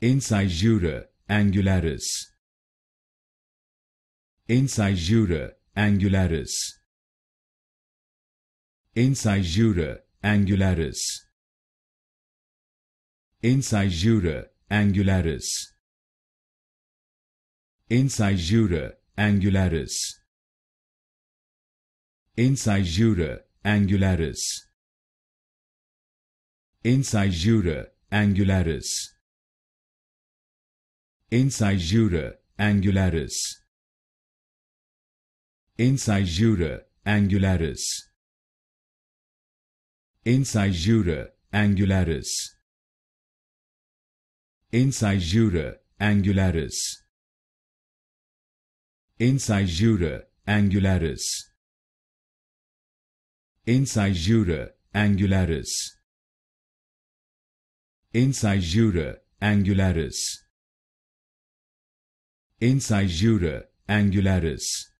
incisura angularis incisura angularis incisura angularis incisura angularis incisura angularis incisura angularis incisura angularis incisura angularis incisura angularis incisura angularis incisura angularis incisura angularis incisura angularis incisura angularis Incisura angularis